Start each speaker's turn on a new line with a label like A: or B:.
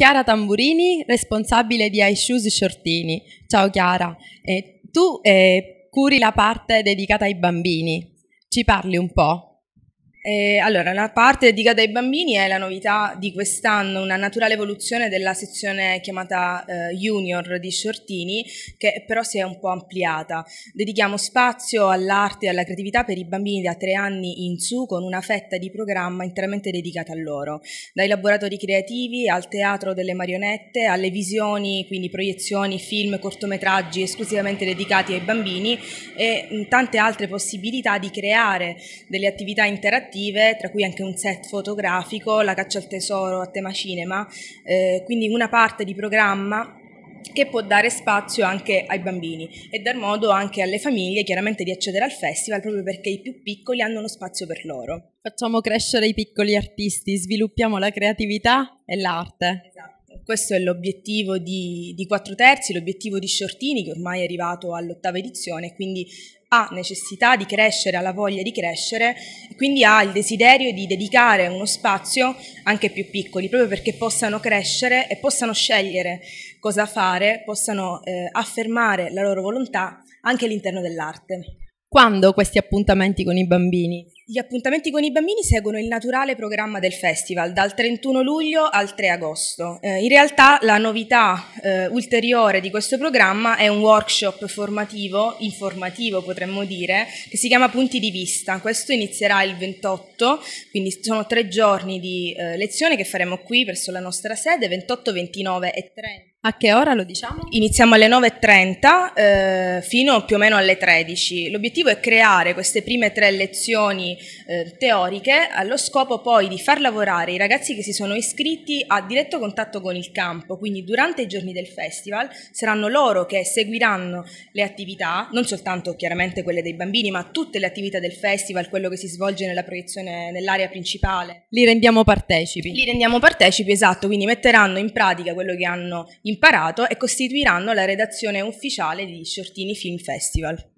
A: Chiara Tamburini, responsabile di I Shoes Shortini. Ciao Chiara, eh, tu eh, curi la parte dedicata ai bambini, ci parli un po'?
B: Eh, allora, la parte dedicata ai bambini è la novità di quest'anno, una naturale evoluzione della sezione chiamata eh, Junior di Shortini, che però si è un po' ampliata. Dedichiamo spazio all'arte e alla creatività per i bambini da tre anni in su, con una fetta di programma interamente dedicata a loro, dai laboratori creativi al teatro delle marionette, alle visioni, quindi proiezioni, film, cortometraggi esclusivamente dedicati ai bambini e mm, tante altre possibilità di creare delle attività interattive attive, tra cui anche un set fotografico, la caccia al tesoro a tema cinema, eh, quindi una parte di programma che può dare spazio anche ai bambini e dar modo anche alle famiglie chiaramente di accedere al festival proprio perché i più piccoli hanno uno spazio per loro. Facciamo crescere i piccoli artisti, sviluppiamo la creatività e l'arte. Esatto questo è l'obiettivo di, di 4 terzi, l'obiettivo di Shortini che ormai è arrivato all'ottava edizione, quindi ha necessità di crescere, ha la voglia di crescere e quindi ha il desiderio di dedicare uno spazio anche più piccoli, proprio perché possano crescere e possano scegliere cosa fare, possano eh, affermare la loro volontà anche all'interno dell'arte.
A: Quando questi appuntamenti con i bambini?
B: Gli appuntamenti con i bambini seguono il naturale programma del festival dal 31 luglio al 3 agosto. Eh, in realtà la novità eh, ulteriore di questo programma è un workshop formativo, informativo potremmo dire, che si chiama Punti di vista. Questo inizierà il 28, quindi sono tre giorni di eh, lezione che faremo qui presso la nostra sede, 28, 29 e 30 a che ora lo diciamo? Iniziamo alle 9.30 eh, fino più o meno alle 13. L'obiettivo è creare queste prime tre lezioni eh, teoriche allo scopo poi di far lavorare i ragazzi che si sono iscritti a diretto contatto con il campo, quindi durante i giorni del festival saranno loro che seguiranno le attività, non soltanto chiaramente quelle dei bambini, ma tutte le attività del festival, quello che si svolge nella proiezione nell'area principale. Li rendiamo partecipi. Li rendiamo partecipi, esatto, quindi metteranno in pratica quello che hanno imparato e costituiranno la redazione ufficiale di Sciortini Film Festival.